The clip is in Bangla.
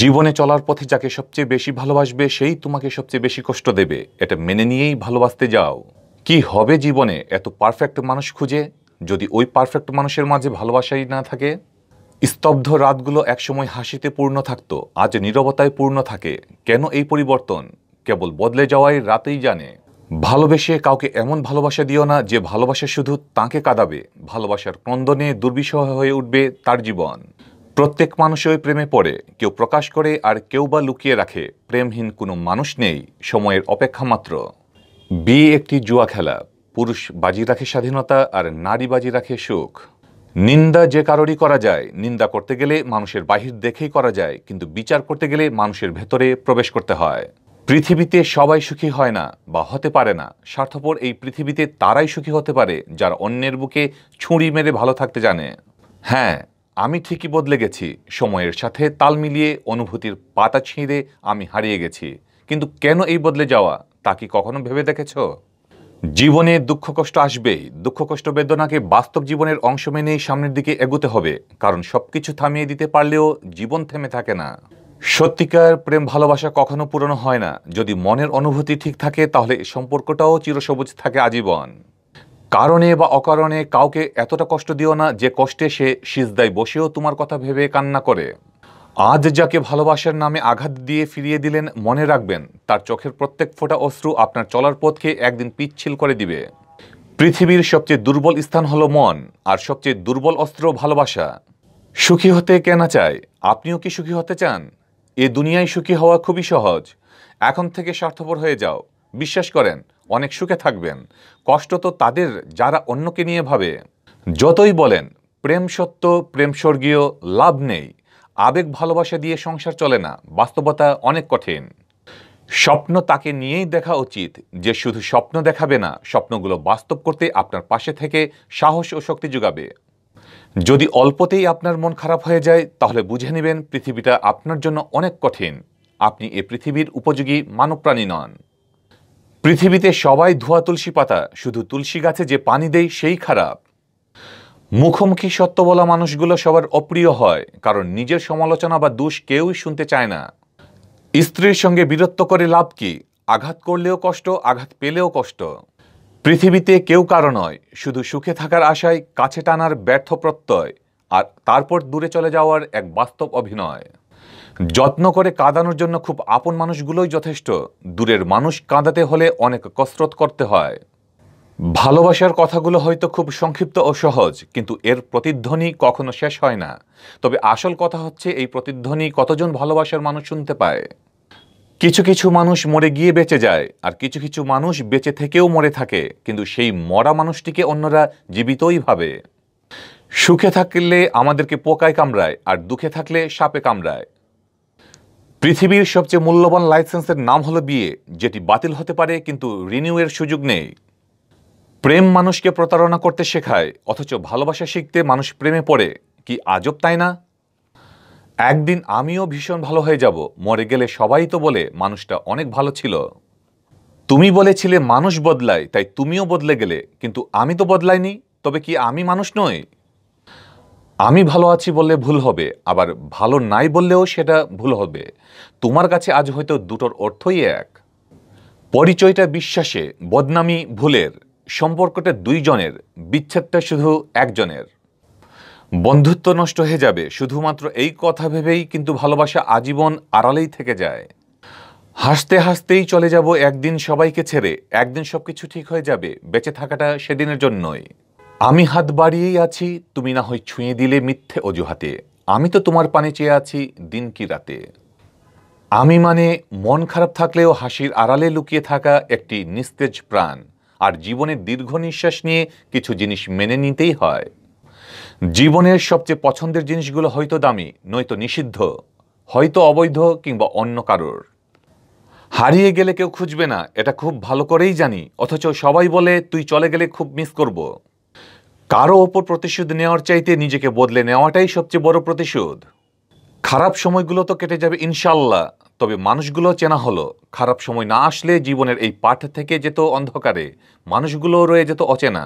জীবনে চলার পথে যাকে সবচেয়ে বেশি ভালোবাসবে সেই তোমাকে সবচেয়ে বেশি কষ্ট দেবে এটা মেনে নিয়েই ভালোবাসতে যাও কি হবে জীবনে এত পারফেক্ট মানুষ খুঁজে যদি ওই পারফেক্ট মানুষের মাঝে ভালোবাসাই না থাকে স্তব্ধ রাতগুলো একসময় হাসিতে পূর্ণ থাকত আজ নিরবতায় পূর্ণ থাকে কেন এই পরিবর্তন কেবল বদলে যাওয়াই রাতেই জানে ভালোবেসে কাউকে এমন ভালোবাসা দিও না যে ভালোবাসা শুধু তাকে কাঁদাবে ভালোবাসার ক্রন্দনে দুর্বিষহ হয়ে উঠবে তার জীবন প্রত্যেক মানুষই প্রেমে পড়ে কেউ প্রকাশ করে আর কেউ বা লুকিয়ে রাখে প্রেমহীন কোনো মানুষ নেই সময়ের অপেক্ষা মাত্র বিয়ে একটি জুয়া খেলা পুরুষ বাজি রাখে স্বাধীনতা আর নারী বাজি রাখে সুখ নিন্দা যে কারোরই করা যায় নিন্দা করতে গেলে মানুষের বাহির দেখেই করা যায় কিন্তু বিচার করতে গেলে মানুষের ভেতরে প্রবেশ করতে হয় পৃথিবীতে সবাই সুখী হয় না বা হতে পারে না স্বার্থপর এই পৃথিবীতে তারাই সুখী হতে পারে যারা অন্যের বুকে ছুঁড়ি মেরে ভালো থাকতে জানে হ্যাঁ আমি ঠিকই বদলে গেছি সময়ের সাথে তাল মিলিয়ে অনুভূতির পাতা ছিঁড়ে আমি হারিয়ে গেছি কিন্তু কেন এই বদলে যাওয়া তা কি কখনো ভেবে দেখেছ জীবনে দুঃখ কষ্ট আসবেই দুঃখ কষ্ট বেদনাকে বাস্তব জীবনের অংশ মেনেই সামনের দিকে এগোতে হবে কারণ সব কিছু থামিয়ে দিতে পারলেও জীবন থেমে থাকে না সত্যিকার প্রেম ভালোবাসা কখনো পুরনো হয় না যদি মনের অনুভূতি ঠিক থাকে তাহলে সম্পর্কটাও চিরসবুজ থাকে আজীবন কারণে বা অকারণে কাউকে এতটা কষ্ট দিও না যে কষ্টে সে সিজদায় বসেও তোমার কথা ভেবে কান্না করে আজ যাকে ভালোবাসার নামে আঘাত দিয়ে ফিরিয়ে দিলেন মনে রাখবেন তার চোখের প্রত্যেক ফোটা অশ্রু আপনার চলার পথকে একদিন পিচ্ছিল করে দিবে পৃথিবীর সবচেয়ে দুর্বল স্থান হলো মন আর সবচেয়ে দুর্বল অস্ত্র ভালোবাসা সুখী হতে কেনা চায় আপনিও কি সুখী হতে চান এ দুনিয়ায় সুখী হওয়া খুবই সহজ এখন থেকে স্বার্থপর হয়ে যাও বিশ্বাস করেন অনেক সুখে থাকবেন কষ্ট তো তাদের যারা অন্যকে নিয়ে ভাবে যতই বলেন প্রেম সত্য প্রেম স্বর্গীয় লাভ নেই আবেগ ভালোবাসা দিয়ে সংসার চলে না বাস্তবতা অনেক কঠিন স্বপ্ন তাকে নিয়েই দেখা উচিত যে শুধু স্বপ্ন দেখাবে না স্বপ্নগুলো বাস্তব করতে আপনার পাশে থেকে সাহস ও শক্তি যোগাবে যদি অল্পতেই আপনার মন খারাপ হয়ে যায় তাহলে বুঝে নেবেন পৃথিবীটা আপনার জন্য অনেক কঠিন আপনি এ পৃথিবীর উপযোগী মানবপ্রাণী নন পৃথিবীতে সবাই ধোয়া তুলসী পাতা শুধু তুলসী গাছে যে পানি দেয় সেই খারাপ মুখোমুখি সত্য বলা মানুষগুলো সবার অপ্রিয় হয় কারণ নিজের সমালোচনা বা দোষ কেউই শুনতে চায় না স্ত্রীর সঙ্গে বীরত্ব করে লাভ কি আঘাত করলেও কষ্ট আঘাত পেলেও কষ্ট পৃথিবীতে কেউ কারো নয় শুধু সুখে থাকার আশায় কাছে টানার ব্যর্থ প্রত্যয় আর তারপর দূরে চলে যাওয়ার এক বাস্তব অভিনয় যত্ন করে কাঁদানোর জন্য খুব আপন মানুষগুলোই যথেষ্ট দূরের মানুষ কাঁদাতে হলে অনেক কসরত করতে হয় ভালোবাসার কথাগুলো হয়তো খুব সংক্ষিপ্ত ও সহজ কিন্তু এর প্রতিধ্বনি কখনো শেষ হয় না তবে আসল কথা হচ্ছে এই প্রতিধ্বনি কতজন ভালোবাসার মানুষ শুনতে পায় কিছু কিছু মানুষ মরে গিয়ে বেঁচে যায় আর কিছু কিছু মানুষ বেঁচে থেকেও মরে থাকে কিন্তু সেই মরা মানুষটিকে অন্যরা জীবিতই ভাবে সুখে থাকলে আমাদেরকে পোকায় কামড়ায় আর দুঃখে থাকলে সাপে কামড়ায় পৃথিবীর সবচেয়ে মূল্যবান লাইসেন্সের নাম হলো বিয়ে যেটি বাতিল হতে পারে কিন্তু রিনিউয়ের সুযোগ নেই প্রেম মানুষকে প্রতারণা করতে শেখায় অথচ ভালোবাসা শিখতে মানুষ প্রেমে পড়ে কি আজব তাই না একদিন আমিও ভীষণ ভালো হয়ে যাব মরে গেলে সবাই তো বলে মানুষটা অনেক ভালো ছিল তুমি বলেছিলে মানুষ বদলায় তাই তুমিও বদলে গেলে কিন্তু আমি তো বদলাইনি তবে কি আমি মানুষ নই আমি ভালো আছি বললে ভুল হবে আবার ভালো নাই বললেও সেটা ভুল হবে তোমার কাছে আজ হয়তো দুটোর অর্থই এক পরিচয়টা বিশ্বাসে বদনামি ভুলের সম্পর্কটা দুইজনের বিচ্ছেদটা শুধু একজনের বন্ধুত্ব নষ্ট হয়ে যাবে শুধুমাত্র এই কথা ভেবেই কিন্তু ভালোবাসা আজীবন আড়ালেই থেকে যায় হাসতে হাসতেই চলে যাব একদিন সবাইকে ছেড়ে একদিন সব কিছু ঠিক হয়ে যাবে বেঁচে থাকাটা সেদিনের জন্যই আমি হাত বাড়িয়েই আছি তুমি না হয় ছুঁয়ে দিলে মিথ্যে অজুহাতে আমি তো তোমার পানে চেয়ে আছি দিন কি রাতে আমি মানে মন খারাপ থাকলেও হাসির আড়ালে লুকিয়ে থাকা একটি নিস্তেজ প্রাণ আর জীবনের দীর্ঘ নিঃশ্বাস নিয়ে কিছু জিনিস মেনে নিতেই হয় জীবনের সবচেয়ে পছন্দের জিনিসগুলো হয়তো দামি নয়তো নিষিদ্ধ হয়তো অবৈধ কিংবা অন্য কারোর হারিয়ে গেলে কেউ খুঁজবে না এটা খুব ভালো করেই জানি অথচ সবাই বলে তুই চলে গেলে খুব মিস করবো কারো ওপর প্রতিশোধ নেওয়ার চাইতে নিজেকে বদলে নেওয়াটাই সবচেয়ে বড় প্রতিশোধ খারাপ সময়গুলো তো কেটে যাবে ইনশাল্লাহ তবে মানুষগুলো চেনা হলো খারাপ সময় না আসলে জীবনের এই পাঠ থেকে যেত অন্ধকারে মানুষগুলো রয়ে যেত অচেনা